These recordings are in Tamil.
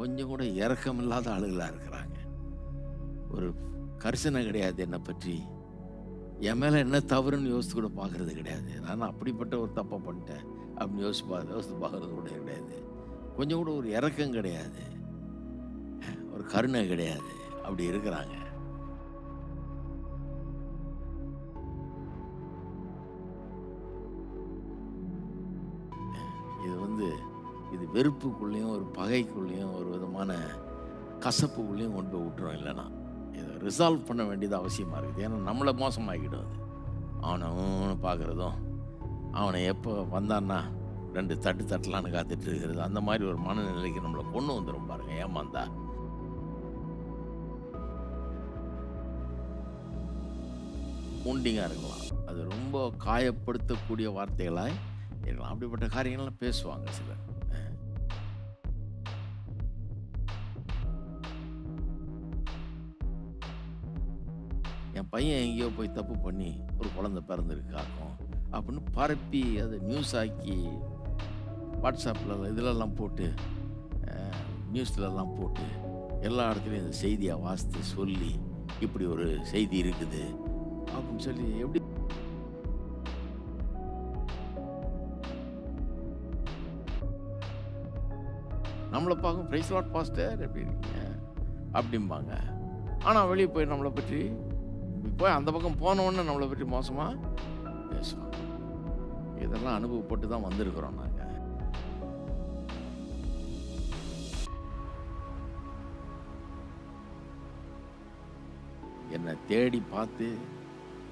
கொஞ்சம் கூட இறக்கம் இல்லாத ஆளுகளாக இருக்கிறாங்க ஒரு கரிசனை கிடையாது என்னை பற்றி என் மேலே என்ன தவறுன்னு யோசித்து கூட பார்க்குறது கிடையாது நான் அப்படிப்பட்ட ஒரு தப்பை பண்ணிட்டேன் அப்படின்னு யோசிப்பா பா யோசித்து பார்க்குறது கூட கிடையாது கொஞ்சம் கூட ஒரு இறக்கம் கிடையாது ஒரு கருணை கிடையாது அப்படி இருக்கிறாங்க வெறுப்புக்குள்ளேயும் ஒரு பகைக்குள்ளேயும் ஒரு விதமான கசப்புக்குள்ளேயும் கொண்டு போய் விட்டுரும் இல்லைன்னா இதை ரிசால்வ் பண்ண வேண்டியது அவசியமாக இருக்குது ஏன்னா நம்மளை மோசமாகிடும் அது அவனை பார்க்குறதும் அவனை எப்போ வந்தான்னா ரெண்டு தட்டு தட்டலான்னு காத்துட்டு இருக்கிறது அந்த மாதிரி ஒரு மனநிலைக்கு நம்மளை கொண்டு வந்துடும் பாருங்கள் ஏமாந்தா மூண்டிங்காக இருக்கலாம் அது ரொம்ப காயப்படுத்தக்கூடிய வார்த்தைகளாய் இருக்கலாம் அப்படிப்பட்ட காரியங்கள்லாம் பேசுவாங்க சிலர் பையன் எங்கேயோ போய் தப்பு பண்ணி ஒரு குழந்தை பிறந்திருக்காக்கும் அப்படின்னு பரப்பி அதை நியூஸ் ஆக்கி வாட்ஸ்அப்பில் இதிலெல்லாம் போட்டு நியூஸ்லலாம் போட்டு எல்லா இடத்துலையும் இந்த செய்தியை வாசித்து சொல்லி இப்படி ஒரு செய்தி இருக்குது அப்படின்னு சொல்லி எப்படி நம்மளை பார்க்கும் பிரைஸ் வாட் பாஸ்டர் எப்படி இருக்கீங்க அப்படிம்பாங்க ஆனால் வெளியே போய் நம்மளை பற்றி போய் அந்த பக்கம் போனவொன்னே நம்மளை பற்றி மோசமாக பேசுவோம் இதெல்லாம் அனுபவப்பட்டு தான் வந்திருக்கிறோம் நாங்கள் என்னை தேடி பார்த்து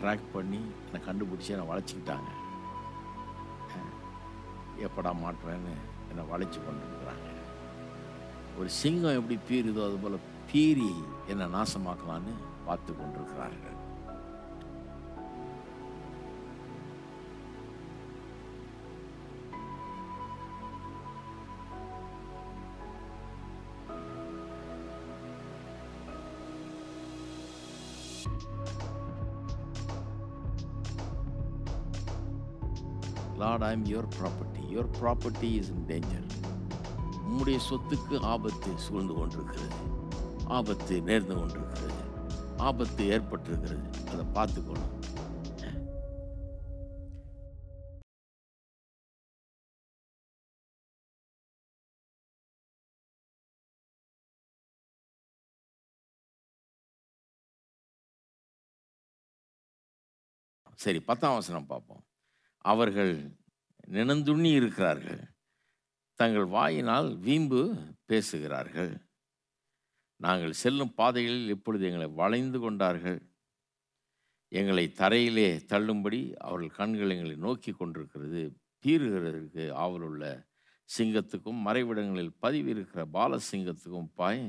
ட்ராக் பண்ணி என்னை கண்டுபிடிச்சி என்னை வளைச்சிக்கிட்டாங்க எப்படா மாட்டுறேன்னு என்னை வளைச்சி கொண்டுருக்குறாங்க ஒரு சிங்கம் எப்படி பீறுதோ அதுபோல் பீறி என்னை நாசமாக்கலான்னு பார்த்து கொண்டிருக்கிறார்கள் time your property your property is in danger உம்முடைய சொத்துக்கு ஆபத்து சூழ்ந்து கொண்டிருக்கிறது ஆபத்து நேர்ந்து கொண்டிருக்கிறது ஆபத்து ஏற்பட்டிருக்கிறது அதை பார்த்துக்கணும் சரி பத்தாம் அவசரம் பார்ப்போம் அவர்கள் நினந்துண்ணி இருக்கிறார்கள் தங்கள் வாயினால் வீம்பு பேசுகிறார்கள் நாங்கள் செல்லும் பாதைகளில் இப்பொழுது எங்களை வளைந்து கொண்டார்கள் எங்களை தரையிலே தள்ளும்படி அவர்கள் கண்கள் எங்களை நோக்கி கொண்டிருக்கிறது பீறுகிறதற்கு ஆவலுள்ள சிங்கத்துக்கும் மறைவிடங்களில் பதிவு இருக்கிற பாலசிங்கத்துக்கும் பாய்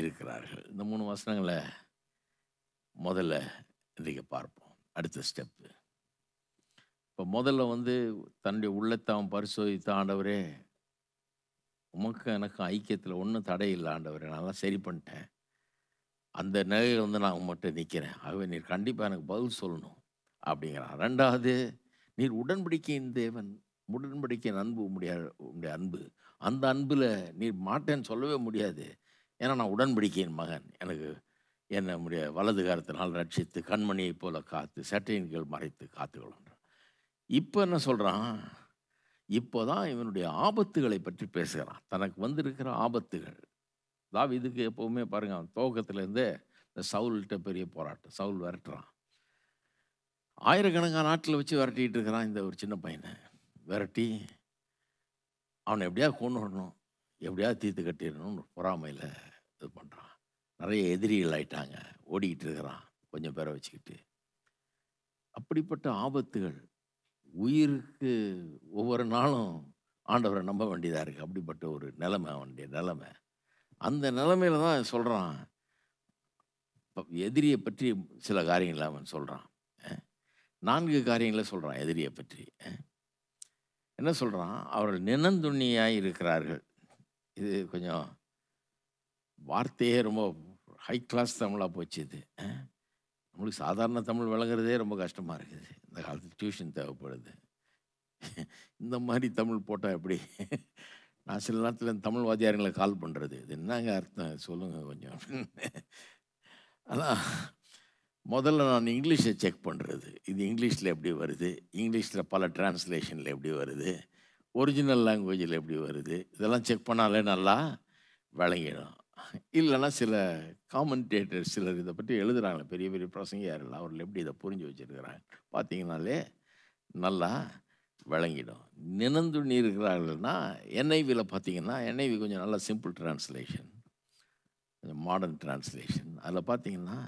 இருக்கிறார்கள் இந்த மூணு வசனங்களை முதல்ல இன்றைக்கு பார்ப்போம் அடுத்த ஸ்டெப்பு இப்போ முதல்ல வந்து தன்னுடைய உள்ளத்தை அவன் பரிசோதித்த ஆண்டவரே உமக்கு எனக்கு ஐக்கியத்தில் ஒன்றும் தடை இல்லை ஆண்டவரே நான்லாம் சரி பண்ணிட்டேன் அந்த நிலையில் வந்து நான் மட்டும் நிற்கிறேன் ஆகவே நீர் கண்டிப்பாக எனக்கு பதில் சொல்லணும் அப்படிங்கிறான் ரெண்டாவது நீர் உடன்படிக்கையின் தேவன் உடன்படிக்கையின் அன்பு முடியாது உங்களுடைய அன்பு அந்த அன்பில் நீர் மாட்டேன்னு சொல்லவே முடியாது ஏன்னா நான் உடன்படிக்கையின் மகன் எனக்கு என்னுடைய வலது காரத்தினால் ரட்சித்து கண்மணியைப் போல காத்து சட்டையின் கீழ் மறைத்து காத்துக்கொள்ளும் இப்போ என்ன சொல்கிறான் இப்போ தான் இவனுடைய ஆபத்துகளை பற்றி பேசுகிறான் தனக்கு வந்திருக்கிற ஆபத்துகள் அதாவது இதுக்கு எப்போவுமே பாருங்கள் அவன் துவக்கத்துலேருந்தே இந்த சவுல்கிட்ட பெரிய போராட்டம் சவுல் விரட்டுறான் ஆயிரக்கணக்கான நாட்டில் வச்சு விரட்டிகிட்டு இருக்கிறான் இந்த ஒரு சின்ன பையனை விரட்டி அவனை எப்படியாவது கொண்டு வரணும் எப்படியாவது தீர்த்து கட்டிடணும்னு பொறாமையில் இது பண்ணுறான் நிறைய எதிரிகள் ஆயிட்டாங்க ஓடிக்கிட்டு இருக்கிறான் கொஞ்சம் பேரை வச்சுக்கிட்டு அப்படிப்பட்ட ஆபத்துகள் உயிருக்கு ஒவ்வொரு நாளும் ஆண்டவரை நம்ப வேண்டியதாக இருக்குது அப்படிப்பட்ட ஒரு நிலைமை அவனுடைய நிலைமை அந்த நிலமையில தான் சொல்கிறான் எதிரியை பற்றி சில காரியங்களை அவன் சொல்கிறான் நான்கு காரியங்களை சொல்கிறான் எதிரியை பற்றி என்ன சொல்கிறான் அவர்கள் நினந்துண்ணியாக இருக்கிறார்கள் இது கொஞ்சம் வார்த்தையே ரொம்ப ஹை கிளாஸ் தமிழாக போச்சு இது நம்மளுக்கு சாதாரண தமிழ் வழங்குறதே ரொம்ப கஷ்டமாக இருக்குது இந்த காலத்தில் டியூஷன் தேவைப்படுது இந்த மாதிரி தமிழ் போட்டால் எப்படி நான் சில நேரத்தில் தமிழ் வாத்தியாரங்களை கால் பண்ணுறது இது என்னங்க அர்த்தம் சொல்லுங்கள் கொஞ்சம் ஆனால் முதல்ல நான் இங்கிலீஷை செக் பண்ணுறது இது இங்கிலீஷில் எப்படி வருது இங்கிலீஷில் பல டிரான்ஸ்லேஷனில் எப்படி வருது ஒரிஜினல் லாங்குவேஜில் எப்படி வருது இதெல்லாம் செக் பண்ணாலே நல்லா விளங்கிடும் இல்லைன்னா சில காமெண்டேட்டர் சிலர் இதை பற்றி எழுதுகிறாங்களே பெரிய பெரிய பிரசங்க யார் இல்லை அவர்கள் எப்படி இதை புரிஞ்சு வச்சுருக்கிறாங்க பார்த்தீங்கனாலே நல்லா விளங்கிடும் நினந்துண்ணி இருக்கிறார்கள்னா என்ஐவியில் பார்த்தீங்கன்னா என்ஐவி கொஞ்சம் நல்லா சிம்பிள் டிரான்ஸ்லேஷன் கொஞ்சம் மாடர்ன் டிரான்ஸ்லேஷன் அதில் பார்த்தீங்கன்னா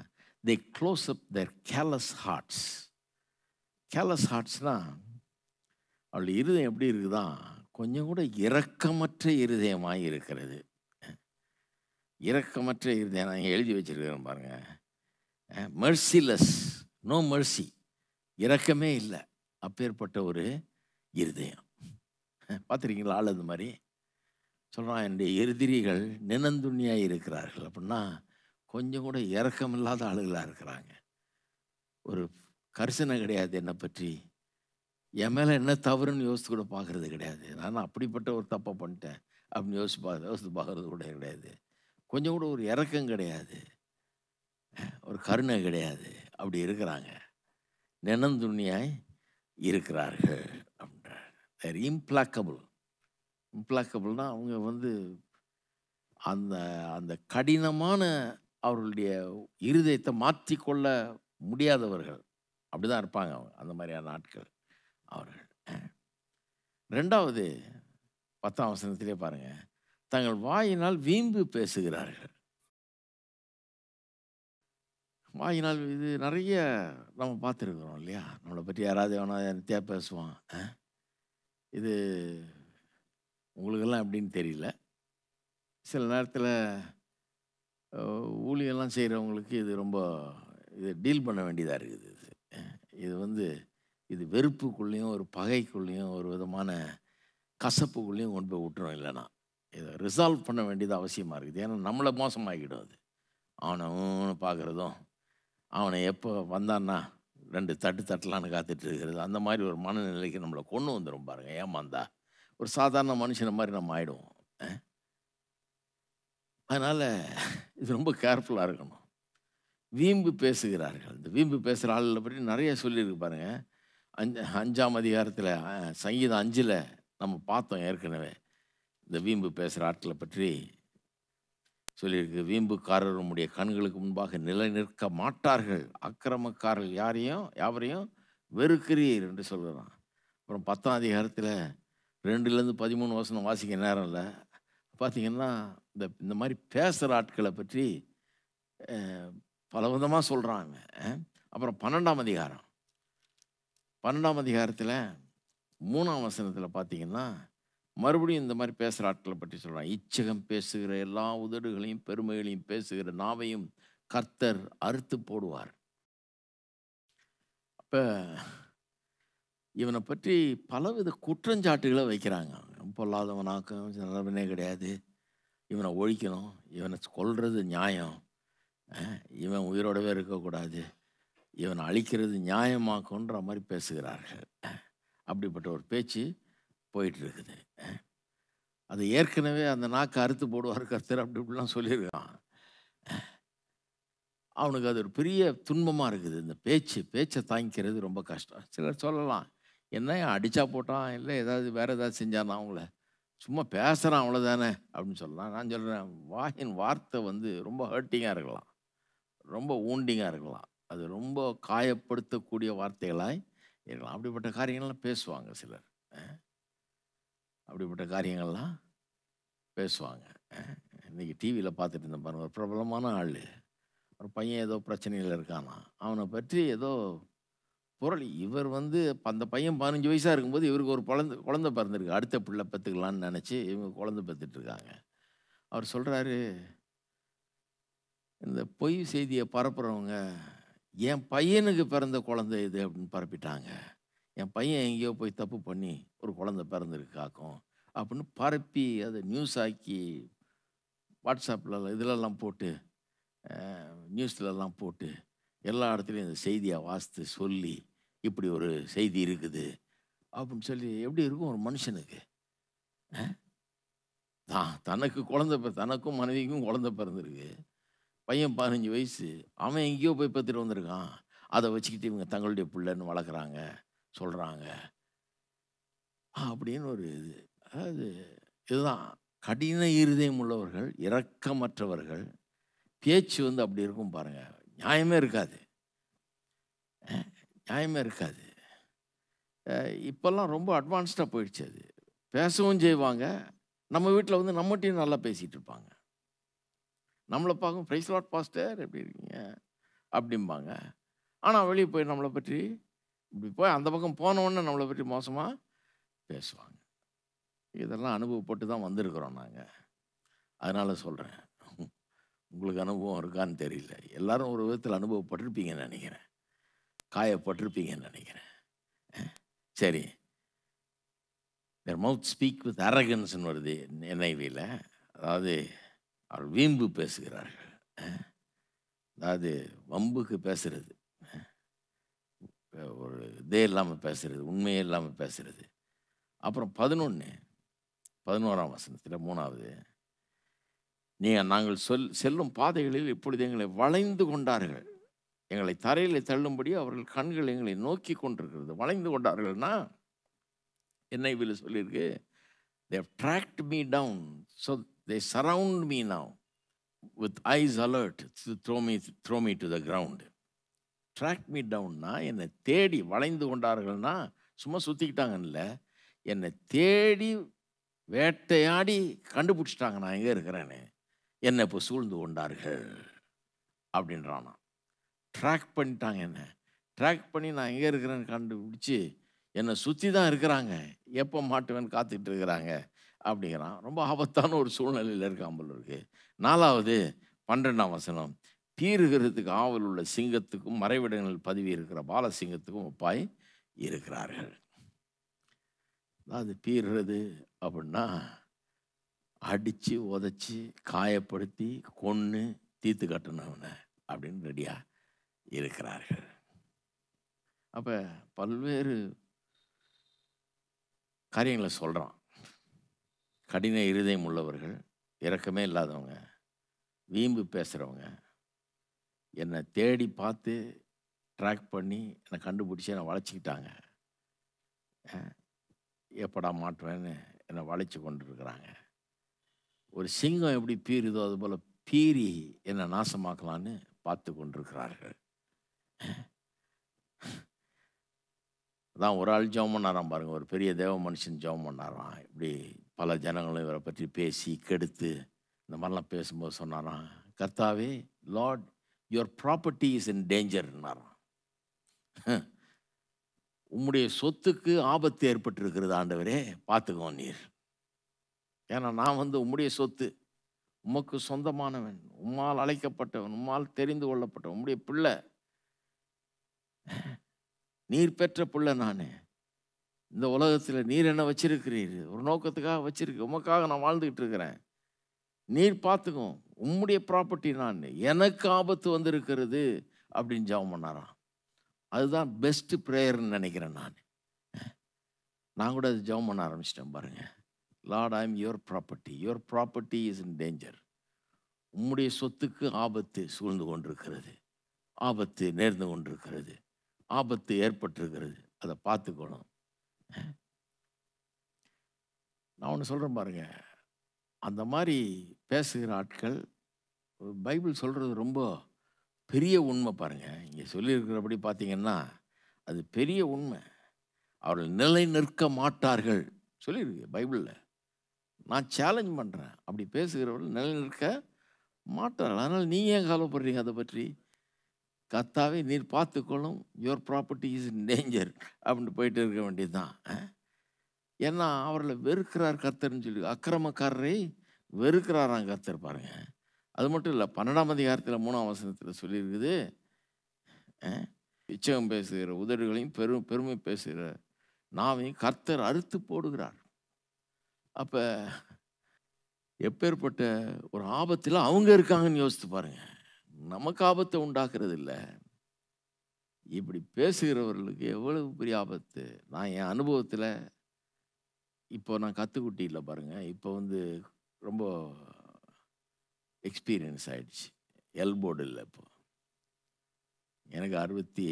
they close up their callous hearts callous ஹார்ட்ஸ்னால் அவள் இருதயம் எப்படி இருக்குதான் கொஞ்சம் கூட இரக்கமற்ற இருதயமாக இருக்கிறது இரக்கமற்ற இருந்தேன் நான் எழுதி வச்சுருக்கிறேன் பாருங்கள் மெர்சிலஸ் நோ மெர்சி இரக்கமே இல்லை அப்பேற்பட்ட ஒரு இருதயம் பார்த்துருக்கீங்களா ஆள் அது மாதிரி சொல்கிறான் என்னுடைய எதிரிகள் நினந்துண்ணியாக இருக்கிறார்கள் அப்படின்னா கொஞ்சம் கூட இறக்கம் இல்லாத ஆளுகளாக இருக்கிறாங்க ஒரு கரிசனை கிடையாது என்னை பற்றி என் மேலே என்ன தவறுன்னு யோசித்து கூட பார்க்குறது கிடையாது நான் அப்படிப்பட்ட ஒரு தப்பை பண்ணிட்டேன் அப்படின்னு யோசிச்சு பார்க்க யோசித்து பார்க்குறது கூட கிடையாது கொஞ்சம் கூட ஒரு இறக்கம் கிடையாது ஒரு கருணை கிடையாது அப்படி இருக்கிறாங்க நினந்துண்ணியாய் இருக்கிறார்கள் அப்படின்றார் தேர் இம்ப்ளாக்கபிள் இம்ப்ளாக்கபிள்னால் அவங்க வந்து அந்த அந்த கடினமான அவர்களுடைய இருதயத்தை மாற்றிக்கொள்ள முடியாதவர்கள் அப்படி தான் இருப்பாங்க அவங்க அந்த மாதிரியான ஆட்கள் அவர்கள் ரெண்டாவது பத்தாம் வசனத்திலே பாருங்கள் தங்கள் வாயினால் வீம்பு பேசுகிறார்கள் வாயினால் இது நிறைய நம்ம பார்த்துருக்குறோம் இல்லையா நம்மளை பற்றி யாராவது வேணா நித்தியாக பேசுவான் இது உங்களுக்கெல்லாம் எப்படின்னு தெரியல சில நேரத்தில் ஊழியெல்லாம் செய்கிறவங்களுக்கு இது ரொம்ப இது டீல் பண்ண வேண்டியதாக இருக்குது இது இது வந்து இது வெறுப்புக்குள்ளேயும் ஒரு பகைக்குள்ளேயும் ஒரு விதமான கசப்புக்குள்ளேயும் கொண்டு போய் விட்டுரும் இல்லைனா இதை ரிசால்வ் பண்ண வேண்டியது அவசியமாக இருக்குது ஏன்னா நம்மளை மோசமாகிடாது அவனை பார்க்குறதும் அவனை எப்போ வந்தான்னா ரெண்டு தட்டு தட்டலான்னு காத்துட்டு இருக்கிறது அந்த மாதிரி ஒரு மனநிலைக்கு நம்மளை கொண்டு வந்துடும் பாருங்க ஏமாந்தா ஒரு சாதாரண மனுஷனை மாதிரி நம்ம ஆயிடுவோம் அதனால் இது ரொம்ப கேர்ஃபுல்லாக இருக்கணும் வீம்பு பேசுகிறார்கள் இந்த வீம்பு பேசுகிற ஆளுகளை பற்றி நிறைய சொல்லியிருக்கு பாருங்கள் அஞ்சு அஞ்சாம் அதிகாரத்தில் சங்கீதம் அஞ்சில் நம்ம பார்த்தோம் ஏற்கனவே இந்த வீம்பு பேசுகிற ஆட்களை பற்றி சொல்லியிருக்கு வீம்புக்காரருடைய கண்களுக்கு முன்பாக நிலை நிற்க மாட்டார்கள் அக்கிரமக்காரர்கள் யாரையும் யாவரையும் வெறுக்கிறீர் என்று சொல்கிறான் அப்புறம் பத்தாம் அதிகாரத்தில் ரெண்டுலேருந்து பதிமூணு வசனம் வாசிக்க நேரம் இல்லை பார்த்திங்கன்னா இந்த இந்த மாதிரி பேசுகிற ஆட்களை பற்றி பலவிதமாக சொல்கிறாங்க அப்புறம் பன்னெண்டாம் அதிகாரம் பன்னெண்டாம் அதிகாரத்தில் மூணாம் வசனத்தில் பார்த்திங்கன்னா மறுபடியும் இந்த மாதிரி பேசுகிற ஆட்களை பற்றி சொல்கிறான் இச்சகம் பேசுகிற எல்லா உதடுகளையும் பெருமைகளையும் பேசுகிற நாவையும் கர்த்தர் அறுத்து போடுவார் அப்போ இவனை பற்றி பலவித குற்றஞ்சாட்டுகளை வைக்கிறாங்க பொல்லாதவனாக்கும் நல்லவனே கிடையாது இவனை ஒழிக்கணும் இவனை கொல்றது நியாயம் இவன் உயிரோடவே இருக்கக்கூடாது இவனை அழிக்கிறது நியாயமாக்குன்ற மாதிரி பேசுகிறார்கள் அப்படிப்பட்ட ஒரு பேச்சு போயிட்டுருக்குது அது ஏற்கனவே அந்த நாக்கு அறுத்து போடுவார் கர்த்தர் அப்படி இப்படிலாம் சொல்லியிருக்கான் அவனுக்கு அது ஒரு பெரிய துன்பமாக இருக்குது இந்த பேச்சு பேச்சை தாங்கிக்கிறது ரொம்ப கஷ்டம் சிலர் சொல்லலாம் என்ன அடித்தா போட்டான் இல்லை ஏதாவது வேறு ஏதாவது செஞ்சானா அவங்கள சும்மா பேசுகிறான் அவ்வளோதானே அப்படின்னு சொல்லலாம் நான் சொல்கிறேன் வாயின் வார்த்தை வந்து ரொம்ப ஹர்ட்டிங்காக இருக்கலாம் ரொம்ப ஊண்டிங்காக இருக்கலாம் அது ரொம்ப காயப்படுத்தக்கூடிய வார்த்தைகளாய் இருக்கலாம் அப்படிப்பட்ட காரியங்கள்லாம் பேசுவாங்க சிலர் அப்படிப்பட்ட காரியங்கள்லாம் பேசுவாங்க இன்றைக்கி டிவியில் பார்த்துட்டு இருந்தேன் பாருங்கள் ஒரு பிரபலமான ஆள் ஒரு பையன் ஏதோ பிரச்சனையில் இருக்கானா அவனை பற்றி ஏதோ பொருள் இவர் வந்து அந்த பையன் பதினஞ்சு வயசாக இருக்கும்போது இவருக்கு ஒரு குழந்த குழந்த பிறந்திருக்கு அடுத்த பிள்ளை பெற்றுக்கலான்னு நினச்சி இவங்க குழந்த பெற்றுட்ருக்காங்க அவர் சொல்கிறாரு இந்த பொய் செய்தியை பரப்புகிறவங்க என் பையனுக்கு பிறந்த குழந்தை இது அப்படின்னு பரப்பிட்டாங்க என் பையன் எங்கேயோ போய் தப்பு பண்ணி ஒரு குழந்த பிறந்திருக்கு காக்கும் அப்படின்னு பரப்பி அதை நியூஸ் ஆக்கி வாட்ஸ்அப்பில் இதிலெல்லாம் போட்டு நியூஸ்லலாம் போட்டு எல்லா இடத்துலையும் இந்த செய்தியை வாசித்து சொல்லி இப்படி ஒரு செய்தி இருக்குது அப்படின்னு சொல்லி எப்படி இருக்கும் ஒரு மனுஷனுக்கு தான் தனக்கு குழந்த தனக்கும் மனைவிக்கும் குழந்த பிறந்திருக்கு பையன் பதினஞ்சு வயசு அவன் எங்கேயோ போய் பார்த்துட்டு வந்திருக்கான் அதை வச்சுக்கிட்டு இவங்க தங்களுடைய பிள்ளைன்னு வளர்க்குறாங்க சொல்கிறாங்க அப்படின்னு ஒரு இது அதாவது இதுதான் கடின இருதயம் உள்ளவர்கள் இரக்கமற்றவர்கள் பேச்சு வந்து அப்படி இருக்கும் பாருங்கள் நியாயமே இருக்காது நியாயமே இருக்காது இப்போல்லாம் ரொம்ப அட்வான்ஸ்டாக போயிடுச்சு அது பேசவும் செய்வாங்க நம்ம வீட்டில் வந்து நம்மகிட்டையும் நல்லா பேசிகிட்டு இருப்பாங்க நம்மளை பார்க்கும் ப்ரைஸ் லாட் பாஸ்டர் எப்படி இருக்கீங்க அப்படிம்பாங்க ஆனால் வெளியே போய் நம்மளை பற்றி இப்படி போய் அந்த பக்கம் போனவொன்னே நம்மளை பற்றி மோசமாக பேசுவாங்க இதெல்லாம் அனுபவப்பட்டு தான் வந்திருக்கிறோம் நாங்கள் அதனால் சொல்கிறேன் உங்களுக்கு அனுபவம் இருக்கான்னு தெரியல எல்லாரும் ஒரு விதத்தில் அனுபவப்பட்டிருப்பீங்கன்னு நினைக்கிறேன் காயப்பட்டிருப்பீங்கன்னு நினைக்கிறேன் சரி தேர் மவுத் ஸ்பீக் வித் அரகன்ஸ்னு வருது நினைவில் அதாவது அவர் வீம்பு பேசுகிறார்கள் அதாவது வம்புக்கு பேசுகிறது ஒரு இதே இல்லாமல் பேசுகிறது உண்மையே இல்லாமல் பேசுகிறது அப்புறம் பதினொன்று பதினோராம் வசனத்தில் மூணாவது நீங்கள் நாங்கள் சொல் செல்லும் பாதைகளில் இப்பொழுது எங்களை வளைந்து கொண்டார்கள் எங்களை தரையில் தள்ளும்படி அவர்கள் கண்கள் எங்களை நோக்கி கொண்டிருக்கிறது வளைந்து கொண்டார்கள்னா என்ன இவில் சொல்லியிருக்கு they tracked me down so they surround me now with eyes alert throw me throw me to the ground track me டவுன்னா என்னை தேடி வளைந்து கொண்டார்கள்னா சும்மா சுற்றிக்கிட்டாங்கல்ல என்னை தேடி வேட்டையாடி கண்டுபிடிச்சிட்டாங்க நான் எங்கே இருக்கிறேன்னு என்னை இப்போ சூழ்ந்து கொண்டார்கள் அப்படின்றானா ட்ராக் பண்ணிட்டாங்க என்ன ட்ராக் பண்ணி நான் எங்கே இருக்கிறேன்னு கண்டுபிடிச்சி என்னை சுற்றி தான் இருக்கிறாங்க எப்போ மாட்டுவேன்னு காத்துக்கிட்டு இருக்கிறாங்க அப்படிங்கிறான் ரொம்ப ஆபத்தான ஒரு சூழ்நிலையில் இருக்காமல் இருக்குது நாலாவது பன்னெண்டாம் வசனம் தீருகிறதுக்கு ஆவல் உள்ள சிங்கத்துக்கும் மறைவிடங்கள் பதவி இருக்கிற பாலசிங்கத்துக்கும் ஒப்பாய் இருக்கிறார்கள் அது பீறுறது அப்படின்னா அடித்து உதச்சி காயப்படுத்தி கொன்று தீத்து கட்டினவனை அப்படின்னு ரெடியாக இருக்கிறார்கள் அப்போ பல்வேறு காரியங்களை சொல்கிறான் கடின இருதயம் உள்ளவர்கள் இறக்கமே இல்லாதவங்க வீம்பு பேசுகிறவங்க என்னை தேடி பார்த்து ட்ராக் பண்ணி என்னை கண்டுபிடிச்சி என்னை வளைச்சிக்கிட்டாங்க எப்படா மாட்டுவேன்னு என்னை வளைச்சி கொண்டுருக்குறாங்க ஒரு சிங்கம் எப்படி பீறுதோ அதுபோல் பீறி என்னை நாசமாக்கலான்னு பார்த்து கொண்டிருக்கிறார்கள் அதான் ஒரு ஆள் ஜெபம் பண்ணாராம் பாருங்கள் ஒரு பெரிய தேவ மனுஷன் ஜெபம் பண்ணாராம் இப்படி பல ஜனங்களும் இவரை பற்றி பேசி கெடுத்து இந்த மாதிரிலாம் பேசும்போது சொன்னாராம் கர்த்தாவே Lord your property is in டேஞ்சர்னாராம் உம்முடைய சொத்துக்கு ஆபத்து ஏற்பட்டிருக்கிறது ஆண்டவரே பார்த்துக்கோ நீர் ஏன்னா நான் வந்து உம்முடைய சொத்து உமக்கு சொந்தமானவன் உம்மால் அழைக்கப்பட்டவன் உம்மால் தெரிந்து கொள்ளப்பட்டவன் உம்முடைய பிள்ளை நீர் பெற்ற பிள்ளை நான் இந்த உலகத்தில் நீர் என்ன வச்சிருக்கிறீர் ஒரு நோக்கத்துக்காக வச்சிருக்கு உமக்காக நான் வாழ்ந்துக்கிட்டு இருக்கிறேன் நீர் பார்த்துக்கோ உம்முடைய ப்ராப்பர்ட்டி நான் எனக்கு ஆபத்து வந்திருக்கிறது அப்படின்னு ஜபம் பண்ணாராம் அதுதான் பெஸ்ட்டு ப்ரேயர்னு நினைக்கிறேன் நான் நான் கூட அது ஜபம் பண்ண ஆரம்பிச்சிட்டேன் பாருங்கள் Lord I am your property your property is in danger உம்முடைய சொத்துக்கு ஆபத்து சூழ்ந்து கொண்டிருக்கிறது ஆபத்து நேர்ந்து கொண்டிருக்கிறது ஆபத்து ஏற்பட்டிருக்கிறது அதை பார்த்துக்கணும் நான் ஒன்று சொல்கிறேன் பாருங்கள் அந்த மாதிரி பேசுகிற ஆட்கள் பைபிள் சொல்கிறது ரொம்ப பெரிய உண்மை பாருங்கள் இங்கே சொல்லியிருக்கிறபடி பார்த்தீங்கன்னா அது பெரிய உண்மை அவர்கள் நிலை நிற்க மாட்டார்கள் சொல்லியிருக்கு பைபிளில் நான் சேலஞ்ச் பண்ணுறேன் அப்படி பேசுகிறவர்கள் நிலை நிற்க மாட்டார்கள் அதனால் நீ ஏன் கவலைப்படுறீங்க அதை பற்றி கத்தாவே நீர் பார்த்துக்கொள்ளும் your property is in danger அப்படின்ட்டு போயிட்டு இருக்க வேண்டியது தான் ஏன்னா அவர்களை வெறுக்கிறார் கர்த்தர்னு சொல்லி அக்கிரமக்காரரை வெறுக்கிறாராம் கர்த்தர் பாருங்க அது மட்டும் இல்லை பன்னெண்டாம் அதிகாரத்தில் மூணாம் வசனத்தில் சொல்லியிருக்குது இச்சகம் பேசுகிற உதடுகளையும் பெரும் பெருமை பேசுகிற நாவையும் கர்த்தர் அறுத்து போடுகிறார் அப்போ எப்பேற்பட்ட ஒரு ஆபத்தில் அவங்க இருக்காங்கன்னு யோசித்து பாருங்கள் நமக்கு ஆபத்தை உண்டாக்குறது இல்லை இப்படி பேசுகிறவர்களுக்கு எவ்வளவு பெரிய ஆபத்து நான் என் அனுபவத்தில் இப்போ நான் கத்துக்குட்டியில் பாருங்கள் இப்போ வந்து ரொம்ப எக்ஸ்பீரியன்ஸ் ஆகிடுச்சு எல்போர்டு இல்லை இப்போ எனக்கு அறுபத்தி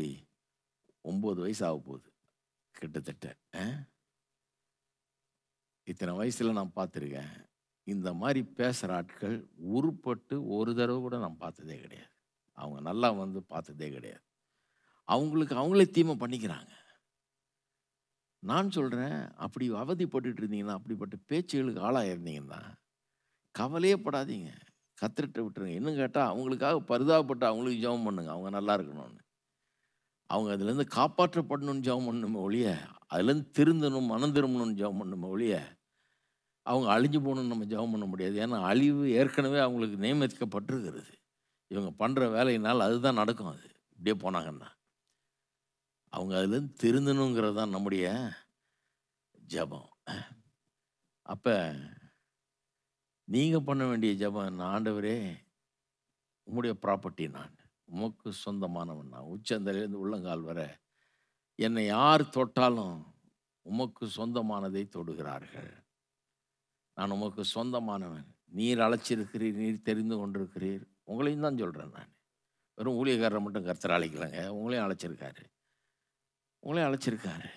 ஒம்பது வயசு ஆக போகுது கிட்டத்தட்ட இத்தனை வயசில் நான் பார்த்துருக்கேன் இந்த மாதிரி பேசுகிற ஆட்கள் உருப்பட்டு ஒரு தடவை கூட நான் பார்த்ததே கிடையாது அவங்க நல்லா வந்து பார்த்ததே கிடையாது அவங்களுக்கு அவங்களே தீமை பண்ணிக்கிறாங்க நான் சொல்கிறேன் அப்படி அவதிப்பட்டுட்டு இருந்தீங்கன்னா அப்படிப்பட்ட பேச்சுகளுக்கு ஆளாயிருந்தீங்கன்னா கவலையே படாதீங்க கத்துட்டு விட்டுருங்க இன்னும் கேட்டால் அவங்களுக்காக பரிதாபப்பட்டு அவங்களுக்கு ஜெபம் பண்ணுங்க அவங்க நல்லா இருக்கணும்னு அவங்க அதுலேருந்து காப்பாற்றப்படணும்னு ஜெபம் பண்ணணுமே ஒழிய அதுலேருந்து திருந்தணும் மனம் திரும்பணும்னு ஜெபம் பண்ணுமே ஒழிய அவங்க அழிஞ்சு போகணும்னு நம்ம ஜெபம் பண்ண முடியாது ஏன்னா அழிவு ஏற்கனவே அவங்களுக்கு நியமிக்கப்பட்டிருக்கிறது இவங்க பண்ணுற வேலையினால் அதுதான் நடக்கும் அது இப்படியே போனாங்கன்னா அவங்க அதுலேருந்து திருந்தணுங்கிறது தான் நம்முடைய ஜபம் அப்போ நீங்கள் பண்ண வேண்டிய ஜபம் ஆண்டவரே உம்முடைய ப்ராப்பர்ட்டி நான் உமக்கு சொந்தமானவன் நான் உச்சந்தலையிலேருந்து உள்ளங்கால் வர என்னை யார் தொட்டாலும் உமக்கு சொந்தமானதை தொடுகிறார்கள் நான் உமக்கு சொந்தமானவன் நீர் அழைச்சிருக்கிறீர் நீர் தெரிந்து கொண்டிருக்கிறீர் உங்களையும் தான் சொல்கிறேன் நான் வெறும் ஊழியக்காரரை மட்டும் கர்த்தர் அழைக்கலங்க உங்களையும் அழைச்சிருக்காரு உங்களே அழைச்சிருக்காரு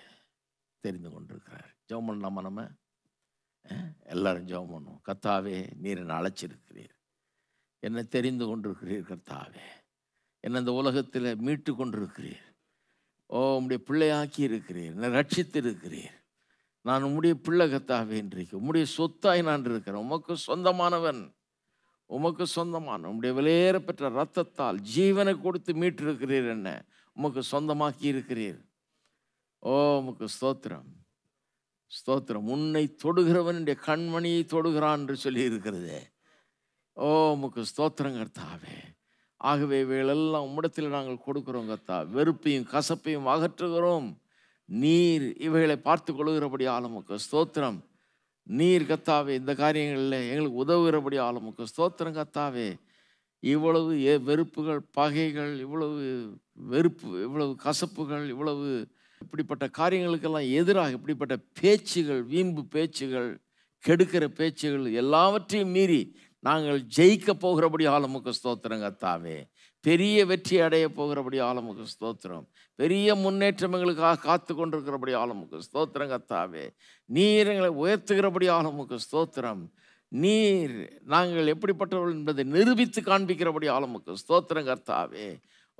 தெரிந்து கொண்டிருக்கிறார் ஜெபம் பண்ணலாமா நம்ம எல்லாரும் ஜெபம் பண்ணுவோம் கத்தாவே நீர் என்னை அழைச்சிருக்கிறீர் என்னை தெரிந்து கொண்டிருக்கிறீர் கர்த்தாவே என்னை இந்த உலகத்தில் மீட்டு கொண்டிருக்கிறீர் ஓ உம்முடைய பிள்ளையாக்கி இருக்கிறீர் என்னை ரட்சித்து இருக்கிறீர் நான் உம்முடைய பிள்ளை கத்தாவே இன்றைக்கு உம்முடைய சொத்தாய் நான் இருக்கிறேன் உமக்கு சொந்தமானவன் உமக்கு சொந்தமான உம்முடைய விலையேற பெற்ற ரத்தத்தால் ஜீவனை கொடுத்து மீட்டிருக்கிறீர் என்ன உமக்கு சொந்தமாக்கி இருக்கிறீர் ஓ உமக்கு ஸ்தோத்திரம் ஸ்தோத்திரம் உன்னை தொடுகிறவனுடைய கண்மணியை தொடுகிறான் என்று சொல்லி ஓ உமக்கு ஸ்தோத்திரம் ஆகவே இவைகளெல்லாம் உம்மிடத்தில் நாங்கள் கொடுக்குறோம் கத்தா வெறுப்பையும் கசப்பையும் அகற்றுகிறோம் நீர் இவைகளை பார்த்து கொள்கிறபடி ஆளுமுக்கு ஸ்தோத்திரம் நீர் கத்தாவே இந்த காரியங்களில் எங்களுக்கு உதவுகிறபடி ஆளுமுக்கு ஸ்தோத்திரம் கத்தாவே இவ்வளவு வெறுப்புகள் பகைகள் இவ்வளவு வெறுப்பு இவ்வளவு கசப்புகள் இவ்வளவு இப்படிப்பட்ட காரியங்களுக்கெல்லாம் எதிராக இப்படிப்பட்ட பேச்சுகள் வீம்பு பேச்சுகள் கெடுக்கிற பேச்சுகள் எல்லாவற்றையும் மீறி நாங்கள் ஜெயிக்க போகிறபடி ஆலமுக்கு ஸ்தோத்திரங்க தாவே பெரிய வெற்றி அடைய போகிறபடி ஆலமுக்கு ஸ்தோத்திரம் பெரிய முன்னேற்றம் எங்களுக்காக காத்து கொண்டிருக்கிறபடி ஆலமுக்கு ஸ்தோத்திரங்க தாவே நீர் எங்களை உயர்த்துகிறபடி ஆலமுக்கு ஸ்தோத்திரம் நீர் நாங்கள் எப்படிப்பட்டவர்கள் என்பதை நிரூபித்து காண்பிக்கிறபடி ஆலமுக்கு ஸ்தோத்திரங்க தாவே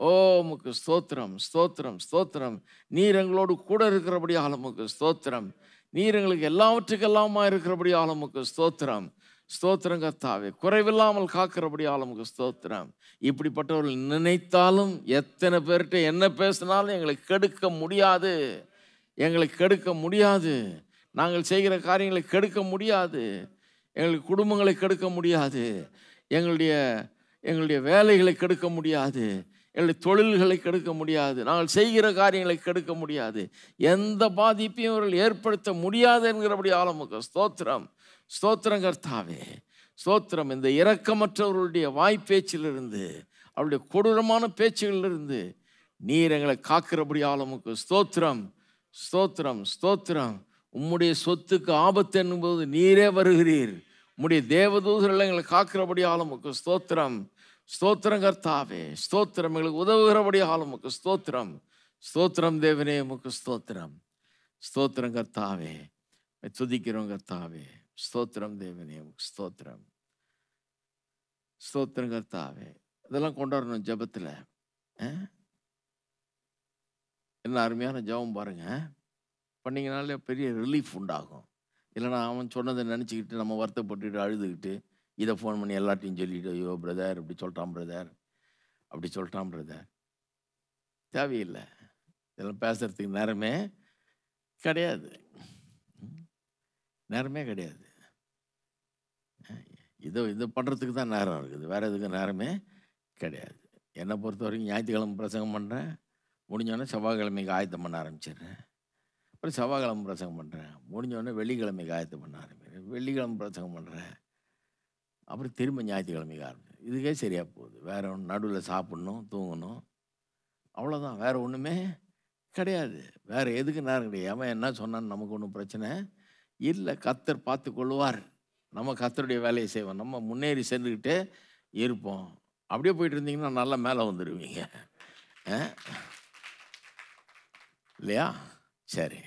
ஓ உமக்கு ஸ்தோத்திரம் ஸ்தோத்திரம் ஸ்தோத்திரம் நீர் எங்களோடு கூட இருக்கிறபடி ஆலமுக்கு ஸ்தோத்திரம் நீர் எங்களுக்கு எல்லாவற்றுக்கெல்லாமா இருக்கிறபடி ஆலமுக்கு ஸ்தோத்திரம் ஸ்தோத்திரம் கத்தாவே குறைவில்லாமல் காக்கிறபடி ஆலமுக்கு ஸ்தோத்திரம் இப்படிப்பட்டவர்கள் நினைத்தாலும் எத்தனை பேர்கிட்ட என்ன பேசினாலும் எங்களை கெடுக்க முடியாது எங்களை கெடுக்க முடியாது நாங்கள் செய்கிற காரியங்களை கெடுக்க முடியாது எங்களுக்கு குடும்பங்களை கெடுக்க முடியாது எங்களுடைய எங்களுடைய வேலைகளை கெடுக்க முடியாது எங்களுடைய தொழில்களை கெடுக்க முடியாது நாங்கள் செய்கிற காரியங்களை கெடுக்க முடியாது எந்த பாதிப்பையும் இவர்கள் ஏற்படுத்த முடியாது என்கிறபடி ஆலமுக ஸ்தோத்திரம் ஸ்தோத்திரம் கர்த்தாவே ஸ்தோத்திரம் இந்த இரக்கமற்றவர்களுடைய வாய்ப்பேச்சிலிருந்து அவருடைய கொடூரமான பேச்சுகளிலிருந்து நீர் எங்களை காக்கிறபடி ஆலமுக்கு ஸ்தோத்திரம் ஸ்தோத்திரம் ஸ்தோத்திரம் உம்முடைய சொத்துக்கு ஆபத்து என்னும்போது நீரே வருகிறீர் உம்முடைய தேவதூதர்கள் எங்களை காக்கிறபடி ஆலமுக்கு ஸ்தோத்திரம் ஸ்தோத்திரம் கர்த்தாவே ஸ்தோத்திரம் எங்களுக்கு உதவுகிறபடி உக்கு ஸ்தோத்திரம் ஸ்தோத்திரம் தேவனே உக்கு ஸ்தோத்திரம் ஸ்தோத்திரம் கர்த்தாவே துதிக்கிறோம் கர்த்தாவே ஸ்தோத்திரம் தேவனே உக்கு ஸ்தோத்திரம் ஸ்தோத்திரம் கர்த்தாவே இதெல்லாம் கொண்டாடணும் ஜபத்தில் என்ன அருமையான ஜபம் பாருங்க பண்ணிங்கனாலே பெரிய ரிலீஃப் உண்டாகும் இல்லைனா அவன் சொன்னதை நினச்சிக்கிட்டு நம்ம வருத்தப்பட்டுக்கிட்டு அழுதுகிட்டு இதை ஃபோன் பண்ணி எல்லாத்தையும் சொல்லிட்டு ஐயோ பிரதர் இப்படி சொல்கிறான் பிரதர் அப்படி சொல்கிறான் பிரதர் தேவையில்லை இதெல்லாம் பேசுகிறதுக்கு நேரமே கிடையாது நேரமே கிடையாது இதை இதை பண்ணுறதுக்கு தான் நேரம் இருக்குது வேறு எதுக்கும் நேரமே கிடையாது என்னை பொறுத்த வரைக்கும் ஞாயிற்றுக்கிழமை பிரசங்கம் பண்ணுறேன் முடிஞ்சோடனே செவ்வாய்க்கிழமைக்கு ஆயத்தம் பண்ண ஆரம்பிச்சிடுறேன் அப்புறம் செவ்வாய்க்கிழமை பிரசங்கம் பண்ணுறேன் முடிஞ்சோடனே வெள்ளிக்கிழமைக்கு ஆயத்தம் பண்ண ஆரம்பிக்கிறேன் வெள்ளிக்கிழமை பிரசங்கம் பண்ணுறேன் அப்புறம் திரும்ப ஞாயிற்றுக்கிழமைக்கு ஆரம்பிச்சு இதுக்கே சரியாக போகுது வேறு ஒன்று நடுவில் சாப்பிட்ணும் தூங்கணும் அவ்வளோதான் வேறு ஒன்றுமே கிடையாது வேறு எதுக்கு நேரம் கிடையாது அவன் என்ன சொன்னான்னு நமக்கு ஒன்றும் பிரச்சனை இல்லை கத்தர் பார்த்து கொள்வார் நம்ம கத்தருடைய வேலையை செய்வோம் நம்ம முன்னேறி சென்றுக்கிட்டே இருப்போம் அப்படியே போயிட்டு இருந்தீங்கன்னா நல்லா மேலே வந்துடுவீங்க இல்லையா சரி